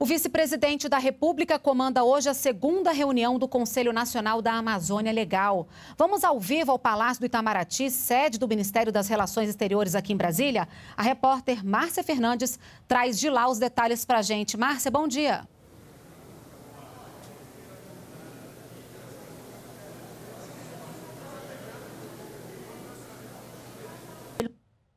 O vice-presidente da República comanda hoje a segunda reunião do Conselho Nacional da Amazônia Legal. Vamos ao vivo ao Palácio do Itamaraty, sede do Ministério das Relações Exteriores aqui em Brasília. A repórter Márcia Fernandes traz de lá os detalhes para a gente. Márcia, bom dia.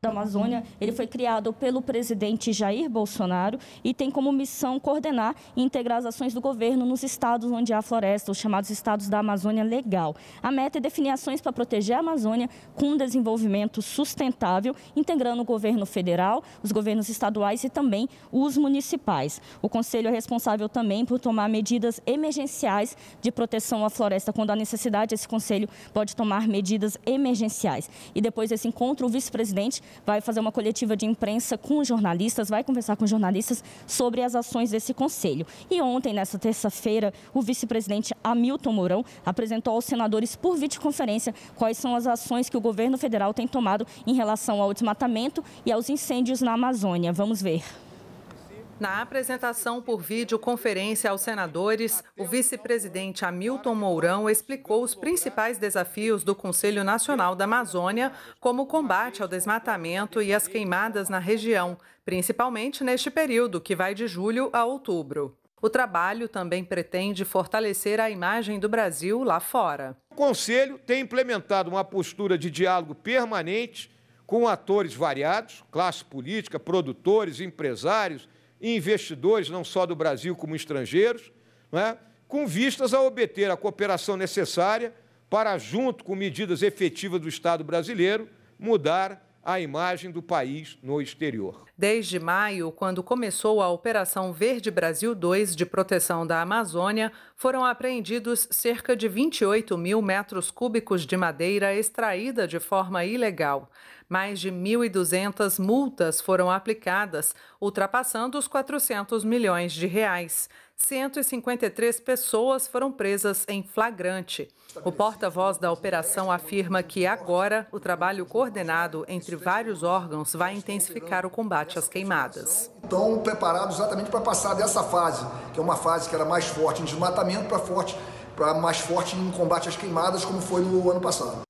da Amazônia, ele foi criado pelo presidente Jair Bolsonaro e tem como missão coordenar e integrar as ações do governo nos estados onde há floresta, os chamados estados da Amazônia legal. A meta é definir ações para proteger a Amazônia com um desenvolvimento sustentável, integrando o governo federal, os governos estaduais e também os municipais. O conselho é responsável também por tomar medidas emergenciais de proteção à floresta quando há necessidade, esse conselho pode tomar medidas emergenciais. E depois desse encontro, o vice-presidente vai fazer uma coletiva de imprensa com jornalistas, vai conversar com jornalistas sobre as ações desse conselho. E ontem, nessa terça-feira, o vice-presidente Hamilton Mourão apresentou aos senadores por videoconferência quais são as ações que o governo federal tem tomado em relação ao desmatamento e aos incêndios na Amazônia. Vamos ver. Na apresentação por videoconferência aos senadores, o vice-presidente Hamilton Mourão explicou os principais desafios do Conselho Nacional da Amazônia, como o combate ao desmatamento e as queimadas na região, principalmente neste período, que vai de julho a outubro. O trabalho também pretende fortalecer a imagem do Brasil lá fora. O Conselho tem implementado uma postura de diálogo permanente com atores variados, classe política, produtores, empresários, investidores, não só do Brasil como estrangeiros, né, com vistas a obter a cooperação necessária para, junto com medidas efetivas do Estado brasileiro, mudar a imagem do país no exterior. Desde maio, quando começou a Operação Verde Brasil 2 de proteção da Amazônia, foram apreendidos cerca de 28 mil metros cúbicos de madeira extraída de forma ilegal. Mais de 1.200 multas foram aplicadas, ultrapassando os 400 milhões de reais. 153 pessoas foram presas em flagrante. O porta-voz da operação afirma que agora o trabalho coordenado entre vários órgãos vai intensificar o combate às queimadas. Estão preparados exatamente para passar dessa fase, que é uma fase que era mais forte em desmatamento, para forte para mais forte em combate às queimadas, como foi no ano passado.